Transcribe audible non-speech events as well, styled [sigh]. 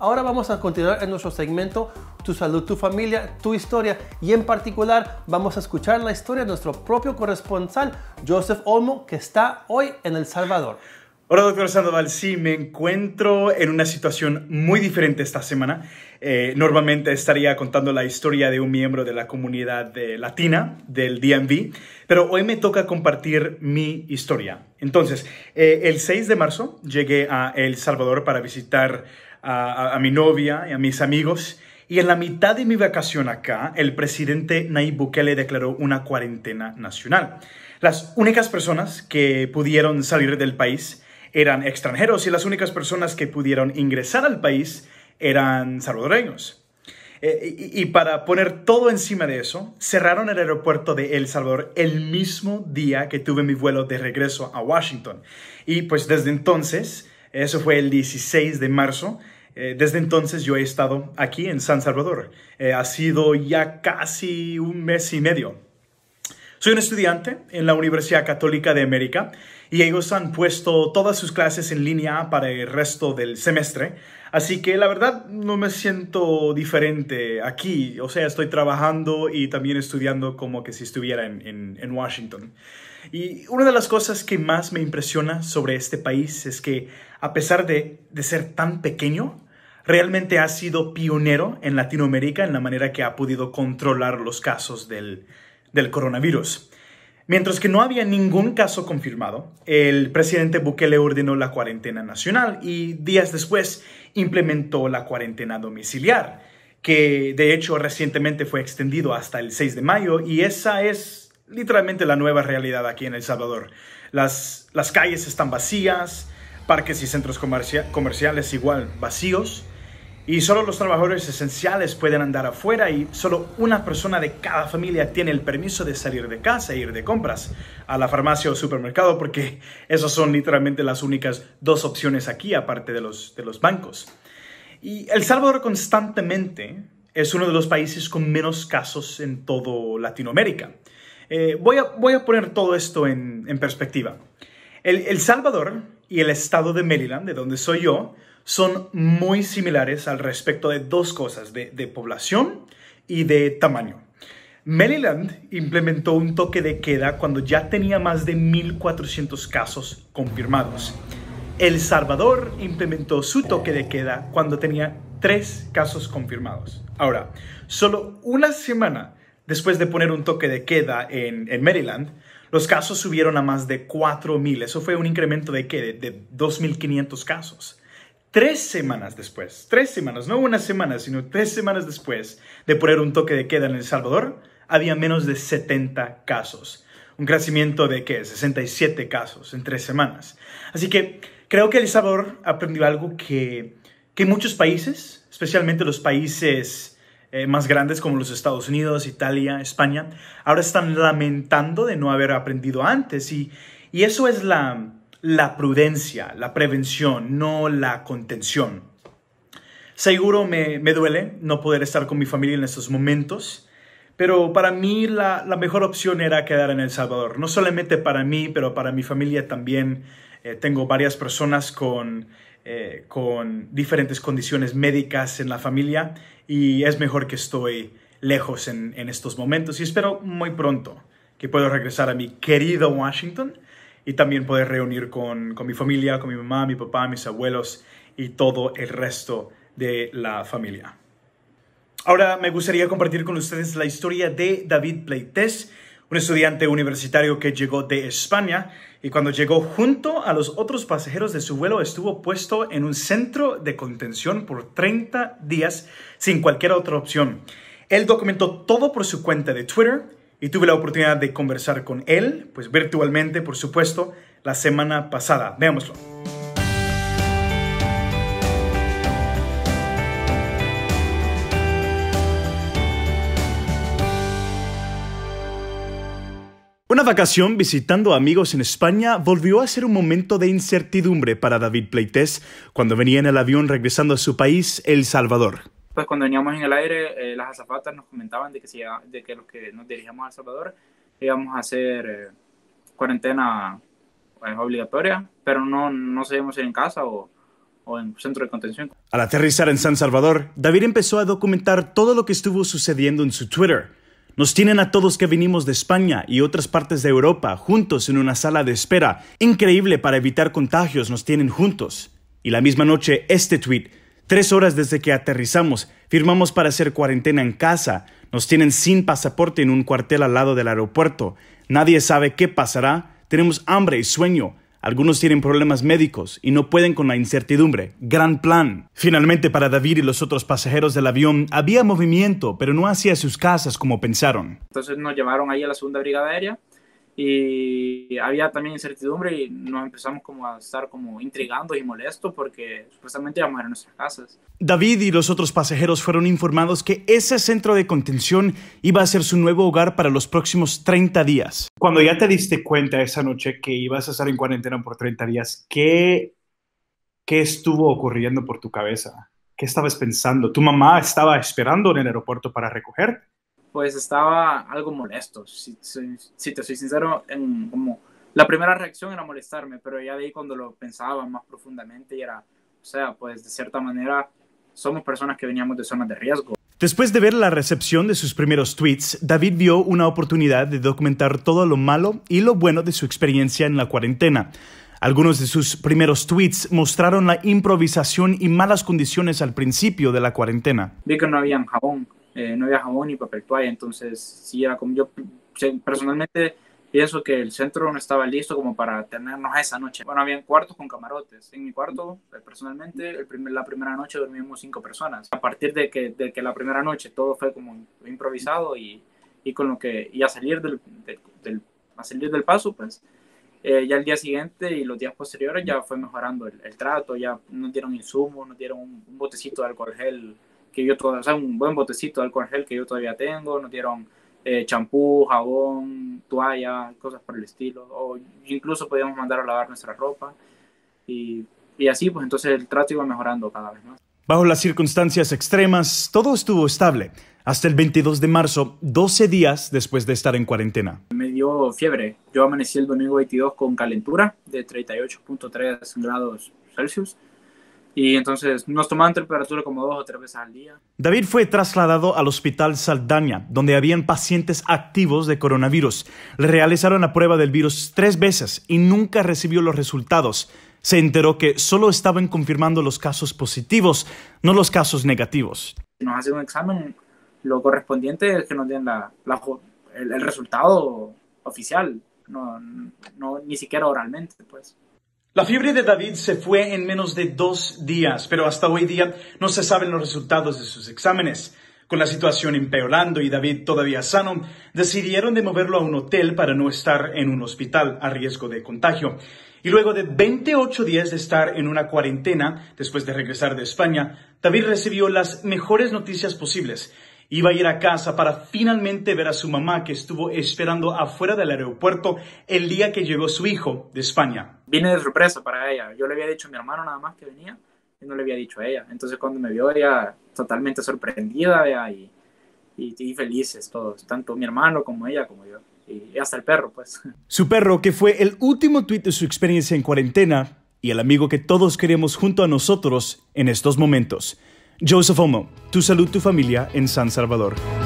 Ahora vamos a continuar en nuestro segmento Tu salud, tu familia, tu historia y en particular vamos a escuchar la historia de nuestro propio corresponsal Joseph Olmo que está hoy en El Salvador. Hola doctor Sandoval, sí, me encuentro en una situación muy diferente esta semana. Eh, normalmente estaría contando la historia de un miembro de la comunidad eh, latina del DMV, pero hoy me toca compartir mi historia. Entonces, eh, el 6 de marzo llegué a El Salvador para visitar a, mi novia y a mis amigos. Y en la mitad de mi vacación acá, el presidente Nayib Bukele declaró una cuarentena nacional. Las únicas personas que pudieron salir del país eran extranjeros y las únicas personas que pudieron ingresar al país eran salvadoreños. Eh, y para poner todo encima de eso, cerraron el aeropuerto de El Salvador el mismo día que tuve mi vuelo de regreso a Washington. Y pues desde entonces, eso fue el 16 de marzo, eh, desde entonces yo he estado aquí en San Salvador. Eh, ha sido ya casi un mes y medio. Soy un estudiante en la Universidad Católica de América y ellos han puesto todas sus clases en línea para el resto del semestre. Así que la verdad no me siento diferente aquí. O sea, estoy trabajando y también estudiando como que si estuviera en, en Washington. Y una de las cosas que más me impresiona sobre este país es que a pesar de, de ser tan pequeño, realmente ha sido pionero en Latinoamérica en la manera que ha podido controlar los casos del, coronavirus. Mientras que no había ningún caso confirmado, el presidente Bukele ordenó la cuarentena nacional y días después implementó la cuarentena domiciliar, que de hecho recientemente fue extendido hasta el 6 de mayo y esa es literalmente la nueva realidad aquí en El Salvador. Las, calles están vacías, parques y centros comerciales igual vacíos, y solo los trabajadores esenciales pueden andar afuera y solo una persona de cada familia tiene el permiso de salir de casa e ir de compras a la farmacia o supermercado porque esas son literalmente las únicas dos opciones aquí aparte de los, de los bancos. Y El Salvador constantemente es uno de los países con menos casos en todo Latinoamérica. Eh, voy, a, voy, a, poner todo esto en, perspectiva. El, el Salvador y el estado de Maryland, de donde soy yo, son muy similares al respecto de dos cosas, de, población y de tamaño. Maryland implementó un toque de queda cuando ya tenía más de 1.400 casos confirmados. El Salvador implementó su toque de queda cuando tenía tres casos confirmados. Ahora, solo una semana después de poner un toque de queda en, Maryland, los casos subieron a más de 4.000. Eso fue un incremento de, de 2.500 casos tres semanas después, tres semanas, no una semana, sino tres semanas después de poner un toque de queda en El Salvador, había menos de 70 casos. Un crecimiento de, ¿qué? 67 casos en tres semanas. Así que creo que El Salvador aprendió algo que, que muchos países, especialmente los países eh, más grandes como los Estados Unidos, Italia, España, ahora están lamentando de no haber aprendido antes. y eso es la, la prudencia, la prevención, no la contención. Seguro me, duele no poder estar con mi familia en estos momentos, pero para mí la, mejor opción era quedar en El Salvador. No solamente para mí, pero para mi familia también. Eh, tengo varias personas eh, con, diferentes condiciones médicas en la familia y es mejor que estoy lejos en, en estos momentos y espero muy pronto que pueda regresar a mi querido Washington y también poder reunir con, con mi familia, con mi mamá, mi papá, mis abuelos y todo el resto de la familia. Ahora me gustaría compartir con ustedes la historia de David Pleites, un estudiante universitario que llegó de España y cuando llegó junto a los otros pasajeros de su vuelo estuvo puesto en un centro de contención por 30 días sin cualquier otra opción. Él documentó todo por su cuenta de Twitter y tuve la oportunidad de conversar con él, pues virtualmente, por supuesto, la semana pasada. Veámoslo. Una vacación visitando amigos en España volvió a ser un momento de incertidumbre para David Pleites cuando venía en el avión regresando a su país, El Salvador pues cuando veníamos en el aire, eh, las azafatas nos comentaban de que, si de que los que nos dirigíamos a El Salvador íbamos a hacer eh, cuarentena eh, obligatoria, pero no, no sabíamos si en casa o, o en centro de contención. Al aterrizar en San Salvador, David empezó a documentar todo lo que estuvo sucediendo en su Twitter. Nos tienen a todos que vinimos de España y otras partes de Europa juntos en una sala de espera. Increíble para evitar contagios, nos tienen juntos. Y la misma noche, este tweet Tres horas desde que aterrizamos, firmamos para hacer cuarentena en casa, nos tienen sin pasaporte en un cuartel al lado del aeropuerto, nadie sabe qué pasará, tenemos hambre y sueño, algunos tienen problemas médicos y no pueden con la incertidumbre. Gran plan. Finalmente para David y los otros pasajeros del avión había movimiento, pero no hacia sus casas como pensaron. Entonces nos llevaron ahí a la segunda brigada aérea y había también incertidumbre y nos empezamos como a estar como intrigando y molestos porque supuestamente íbamos a, nuestras casas. David y los otros pasajeros fueron informados que ese centro de contención iba a ser su nuevo hogar para los próximos 30 días. Cuando ya te diste cuenta esa noche que ibas a estar en cuarentena por 30 días, ¿qué, qué estuvo ocurriendo por tu cabeza? ¿Qué estabas pensando? ¿Tu mamá estaba esperando en el aeropuerto para recoger? pues estaba algo molesto, si, te soy sincero, en, como la primera reacción era molestarme, pero ya vi cuando lo pensaba más profundamente y era, o sea, pues de cierta manera somos personas que veníamos de zonas de riesgo. Después de ver la recepción de sus primeros tweets, David vio una oportunidad de documentar todo lo malo y lo bueno de su experiencia en la cuarentena. Algunos de sus primeros tweets mostraron la improvisación y malas condiciones al principio de la cuarentena. Vi que no habían jabón, eh, no había jabón ni papel toalla, entonces sí era como yo personalmente pienso que el centro no estaba listo como para tenernos esa noche. Bueno, habían cuartos con camarotes. En mi cuarto, eh, personalmente, el la primera noche dormimos cinco personas. A partir de que, que la primera noche todo fue como improvisado y, y con lo que, a salir del, del, salir del paso, pues eh, ya el día siguiente y los días posteriores ya fue mejorando el, el trato, ya nos dieron insumo, nos dieron un, botecito de alcohol gel que yo o sea, un buen botecito de alcohol gel que yo todavía tengo, nos dieron eh, champú, jabón, toalla, cosas por el estilo, o incluso podíamos mandar a lavar nuestra ropa y, y así, pues entonces el trato iba mejorando cada vez más. Bajo las circunstancias extremas, todo estuvo estable hasta el 22 de marzo, 12 días después de estar en cuarentena. Me dio fiebre. Yo amanecí el domingo 22 con calentura de 38.3 grados Celsius y entonces nos tomaban temperatura como dos o tres veces al día. David fue trasladado al hospital Saldaña, donde habían pacientes activos de coronavirus. Le realizaron la prueba del virus tres veces y nunca recibió los resultados. Se enteró que solo estaban confirmando los casos positivos, no los casos negativos. Nos hacen un examen, lo correspondiente es que nos den la, el, resultado oficial, ni siquiera oralmente, pues. La fiebre de David se fue en menos de dos días, pero hasta hoy día no se saben los resultados de sus exámenes. Con la situación empeorando y David todavía sano, decidieron de moverlo a un hotel para no estar en un hospital a riesgo de contagio. Y luego de 28 días de estar en una cuarentena, después de regresar de España, David recibió las mejores noticias posibles Iba a ir a casa para finalmente ver a su mamá que estuvo esperando afuera del aeropuerto el día que llegó su hijo de España. Vine de sorpresa para ella. Yo le había dicho a mi hermano nada más que venía y no le había dicho a ella. Entonces cuando me vio ella totalmente sorprendida y, y, y felices todos, tanto mi hermano como ella como yo. Y hasta el perro, pues. [laughs] Su perro, que fue el último tuit de su experiencia en cuarentena, y el amigo que todos queremos junto a nosotros en estos momentos. Joseph Omo, tu salud, tu familia en San Salvador.